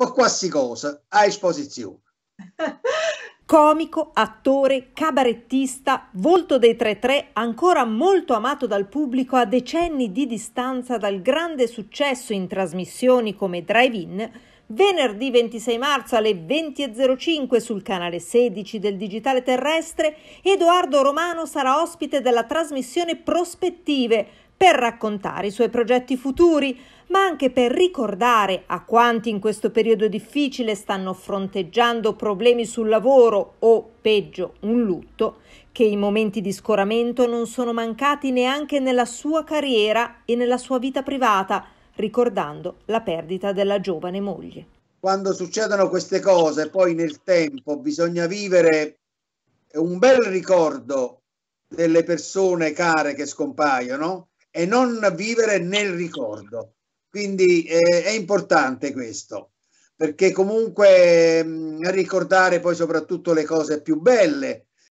o qualsiasi cosa a esposizione. Comico, attore, cabarettista, volto dei 3-3, ancora molto amato dal pubblico a decenni di distanza dal grande successo in trasmissioni come Drive-In, venerdì 26 marzo alle 20.05 sul canale 16 del Digitale Terrestre, Edoardo Romano sarà ospite della trasmissione Prospettive, per raccontare i suoi progetti futuri, ma anche per ricordare a quanti in questo periodo difficile stanno fronteggiando problemi sul lavoro o, peggio, un lutto, che i momenti di scoramento non sono mancati neanche nella sua carriera e nella sua vita privata, ricordando la perdita della giovane moglie. Quando succedono queste cose, poi nel tempo bisogna vivere un bel ricordo delle persone care che scompaiono e non vivere nel ricordo. Quindi eh, è importante questo, perché comunque mh, mm, ricordare poi soprattutto le cose più belle,